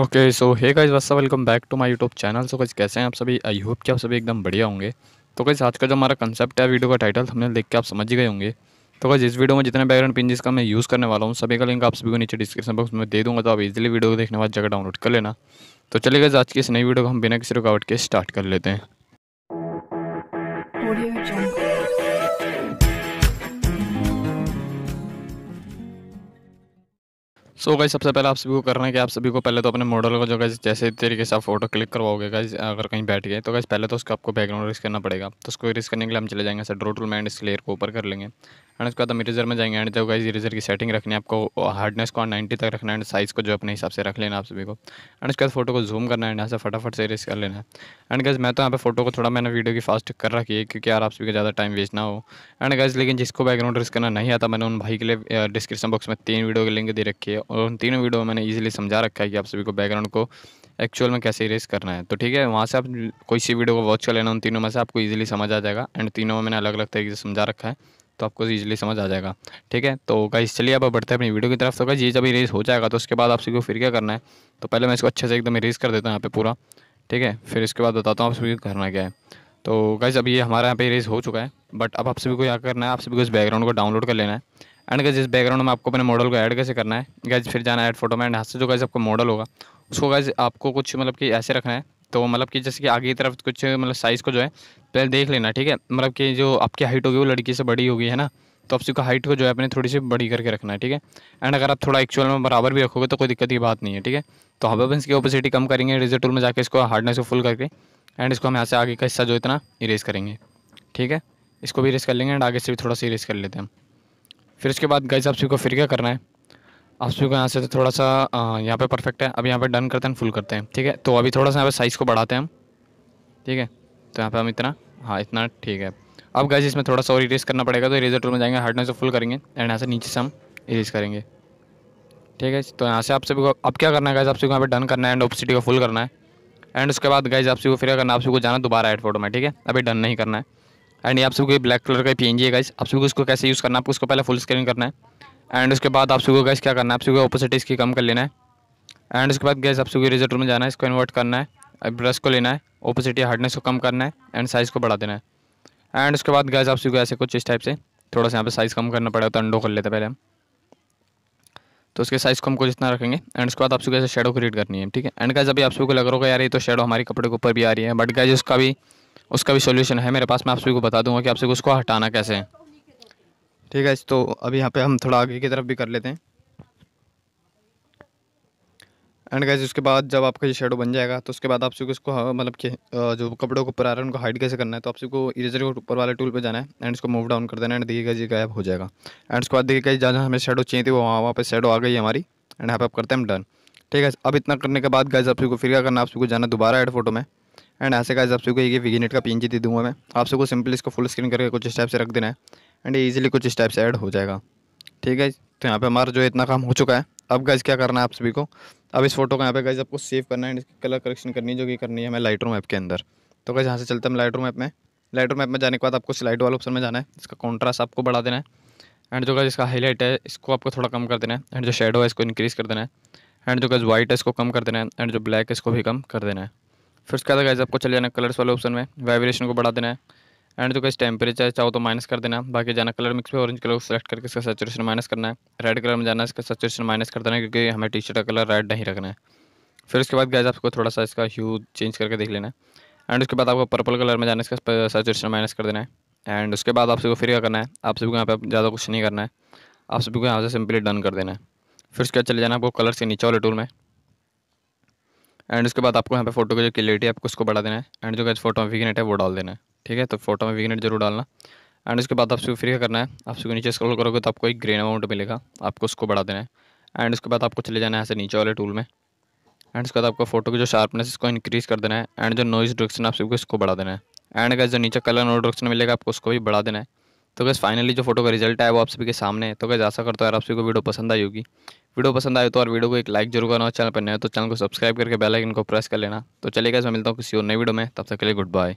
okay so hey guys वसा welcome back to my YouTube channel so guys कैसे हैं आप सभी आई होप कि आप सभी एकदम बढ़िया होंगे तो गज आज का जो हमारा कंसेप्ट है वीडियो का टाइटल हमने देख के आप समझ गए होंगे तो गज इस वीडियो में जितने बैकग्राउंड पिंजिस का मैं यूज़ करने वाला हूँ सभी का लिंक आप सभी को नीचे डिस्क्रिप्शन बॉक्स में दे दूँगा तो आप इजिली वीडियो को देखने बाद जगह डाउनलोड कर लेना तो चले गज आज की इस नई वीडियो को हम बिना किसी रुकावट के स्टार्ट कर लेते हैं सो so गाइज सबसे पहले आप सभी को करना है कि आप सभी को पहले तो अपने मॉडल को जो गाइज जैसे तरीके से आप फोटो क्लिक करवाओगे गाइज अगर कहीं बैठ गए तो गाइज पहले तो उसका आपको बैकग्राउंड रिस्क करना पड़ेगा तो उसको रिस्क करने के लिए हम चले जाएंगे सर ड्रोटल टूल इस लेयर को ऊपर कर लेंगे एंड उसके बाद हम इरेजर में जाएंगे एंड तो गाइज इरेजर की सेटिंग रखनी है आपको हार्डनेस को नाइन्टी तक रखना है एंड साइज़ को जो अपने हिसाब से रख लेना आप सभी को एंड उसके बाद फोटो को जूम करना है एंड यहाँ से फटाफट से इरेज कर लेना है एंड गाइज मैं तो यहाँ पे फोटो को थोड़ा मैंने वीडियो की फास्ट कर रखी है क्योंकि यार आप सभी का ज़्यादा टाइम वेस्ट ना हो एंड गाइज लेकिन जिसको बैकग्राउंड रिस्क करना नहीं आता मैंने उन भाई के लिए डिस्क्रिप्शन बॉक्स में तीन वीडियो के लिंक दे रखी है और उन तीनों वीडियो में मैंने ईजिली समझा रखा है कि आप सभी को बैकग्राउंड को एक्चुअल में कैसे इरेज करना है तो ठीक है वहाँ से आप कोई सी वीडियो को वॉच कर लेना उन तीनों में से आपको ईजिली समझ आ जाएगा एंड तीनों में मैंने अलग अलग तरीके से समझा रखा है तो आपको ईजिली समझ आ जाएगा ठीक है तो गाइस चलिए आप बढ़ते हैं अपनी वीडियो की तरफ तो गाइस ये जब इरेज हो जाएगा तो उसके बाद आप सभी को फिर क्या करना है तो पहले मैं इसको अच्छे से एकदम इरेज कर देता हूँ यहाँ पे पूरा ठीक है फिर इसके बाद बताता हूँ आप सभी को करना क्या है तो गाइस अब ये हमारे यहाँ पे इरेज हो चुका है बट अब आप सभी को क्या करना है आप सभी को इस बैकग्राउंड को डाउनलोड कर लेना है एंड गज इस बैकग्राउंड में आपको अपने मॉडल को ऐड कैसे करना है गैस फिर जाना है ऐड फोटो में एंड हाथ से जो गैस आपका मॉडल होगा उसको गैस आपको कुछ मतलब कि ऐसे रखना है तो मतलब कि जैसे कि आगे की तरफ कुछ मतलब साइज़ को जो है पहले देख लेना ठीक है मतलब कि जो आपकी हाइट होगी वो लड़की से बड़ी होगी है ना तो आप उसका हाइट को जो है अपने थोड़ी सी बड़ी करके रखना है ठीक है एंड अगर आप थोड़ा एक्चुअल में बराबर भी रखोगे तो कोई दिक्कत की बात नहीं है ठीक है तो हम अपन इसकी ओपोसिटी कम करेंगे रेजर टूल में जाकर इसको हार्डनेस को फुल करके एंड इसको हम यहाँ से आगे का हिस्सा जो इतना इरेज करेंगे ठीक है इसको भी इरेज कर लेंगे एंड आगे से भी थोड़ा सा इरेज कर लेते हैं फिर उसके बाद गैस आप सबको फिर क्या करना है आप सभी को यहाँ से तो थोड़ा सा यहाँ पे परफेक्ट है अब यहाँ पे डन करते हैं फुल करते हैं ठीक है तो अभी थोड़ा सा यहाँ पे साइज़ को बढ़ाते हैं हम ठीक है तो यहाँ पे हम इतना हाँ इतना ठीक है अब गाइज इसमें थोड़ा सा और इरेज करना पड़ेगा तो इरेजर टूल में जाएंगे हार्डनेस फुल करेंगे एंड यहाँ से नीचे से हम इरेज करेंगे ठीक है तो यहाँ से आप सभी को अब क्या करना है गाइज आप सभी को यहाँ पर डन करना है एंड ओपसिटी को फुल करना है एंड उसके बाद गाइज आप सभी को फिर करना आप सभी को जाना दोबारा एड फोटो में ठीक है अभी डन नहीं करना है एंड ये आप सबको ब्लैक कलर का पी है गाइज आप सबको इसको कैसे यूज़ करना है आपको उसको पहले फुल स्क्रीन करना है एंड उसके बाद आप सुबह गैस क्या करना है आप सुबह ओपोसिट इसकी कम कर लेना है एंड उसके बाद गैस आप सुबह रिजल्ट में जाना है इसको इन्वर्ट करना है ब्रश को लेना है ओपोसिटी या हार्डनेस को कम करना है एंड साइज़ को बढ़ा देना है एंड उसके बाद गैस आप सुबह ऐसे कुछ इस टाइप से थोड़ा सा यहाँ पर साइज़ कम करना पड़ेगा तो अंडो कर लेते हैं पहले हम तो उसके साइज़ को हम कुछ इतना रखेंगे एंड उसके बाद आप सुबह ऐसे शेडो क्रिएट करनी है ठीक है एंड गैस अभी आप सबको लग रहा होगा यार ये तो शेडो हमारे कपड़े के ऊपर भी आ रही है बट गैस उसका भी उसका भी सोल्यूशन है मेरे पास मैं आप सभी को बता दूंगा कि आप सभी उसको हटाना कैसे है ठीक है इस तो अभी यहाँ पे हम थोड़ा आगे की तरफ भी कर लेते हैं एंड गैस उसके बाद जब आपका ये शेडो बन जाएगा तो उसके बाद आप सबको इसको हाँ, मतलब कि जो कपड़ों को ऊपर आ रहा है उनको हाइड कैसे करना है तो आप सबको इरेजर के ऊपर वाले टूल पे जाना है एंड इसको मूव डाउन कर देना एंड देखिएगा ये गायब हो जाएगा एंड उसके बाद देखिएगा जहाँ जहाँ हमें शेडो चाहिए थी वो वहाँ वहाँ पर शेडो आ गई हमारी एंड यहाँ पर आप करते हैं हम डन ठीक है अब इतना करने के बाद गैस आप सबको फिर क्या करना आप सबको जाना दोबारा एड फोटो में एंड ऐसे गैस आप सबको ये विगिनेट का पी दे दूंगा मैं आप सबको सिंपली इसको फुल स्क्रीन करके कुछ स्टेप से रख देना है एंड ईजिली कुछ से ऐड हो जाएगा ठीक है तो यहाँ पे हमारा जो इतना काम हो चुका है अब गाइज क्या करना है आप सभी को अब इस फोटो का यहाँ पे गैस आपको सेव करना है इसकी कलर करेक्शन करनी है जो कि करनी है हमें लाइट रूम ऐप के अंदर तो गाइज यहाँ से चलते हैं लाइट रूम ऐप में लाइट रूम ऐप में जाने के बाद आपको स्लाइड वाला ऑप्शन में जाना है इसका कॉन्ट्रास्ट आपको बढ़ा देना है एंड जो गाइज इसका हाईलाइट है इसको आपको थोड़ा कम कर देना है एंड जो शेडो है इसको इंक्रीज़ कर देना है एंड जो गज वाइट है इसको कम कर देना है एंड जो ब्लैक है इसको भी कम कर देना है फिर उसके बाद गाइज आपको चले जाना है कलर्स वाले ऑप्शन में वाइब्रेशन को बढ़ा देना है एंड जो कैसे टेम्परेचर चाहो तो माइनस कर देना बाकी जाना कलर मिक्स पे ऑरेंज कलर सेलेक्ट करके इसका सेचुरेशन माइनस करना है रेड कलर में जाना है इसका सेचुरेशन माइनस कर देना है क्योंकि हमें टी शर्ट का कलर रेड नहीं रखना है फिर उसके बाद गैज आपको थोड़ा सा इसका ह्यू चेंज करके देख लेना है एंड उसके बाद आपको पर्पल कलर में जाना है इसका सेचुरेशन माइनस कर देना है एंड उसके बाद आप सबको फिर क्या करना है आप सभी को यहाँ पर ज़्यादा कुछ नहीं करना है आप सभी को यहाँ से सिंपली डन कर देना है फिर उसके बाद चले जाना आपको कलर से नीचे वाले टूल में एंड उसके बाद आपको यहाँ पर फोटो की जो क्लियरिटी है आपको उसको बढ़ा देना है एंड जो फोटो में फिगनेट है वो डाल देना है ठीक है तो फोटो में विगनेट जरूर डालना एंड उसके बाद आपसे फ्री करना है आप उसको नीचे स्क्रॉल करोगे तो आपको एक ग्रीन अमाउंट मिलेगा आपको उसको बढ़ा देना है एंड उसके बाद आपको चले जाना है ऐसे नीचे वाले टूल में एंड उसके बाद आपको फोटो की जो शार्पनेस इसको इंक्रीज़ कर देना है एंड जो नॉइज़ डायरेक्शन आप सबको इसको बढ़ा देना है एंड अगर जो नीचे कलर और डायरेक्शन मिलेगा आपको उसको भी बढ़ा देना है तो गैस फाइनली जो फोटो का रिजल्ट है वो आप सभी के सामने है तो गैस ऐसा करता है और आप सभी को वीडियो पसंद आई होगी वीडियो पसंद आए तो और वीडियो को एक लाइक जरूर करना चैनल पर नए तो चैनल को सब्सक्राइब करके बेल आइकन को प्रेस कर लेना तो चलिए कैसे मिलता हूँ किसी और नई वीडियो में तब तक के लिए गुड बाय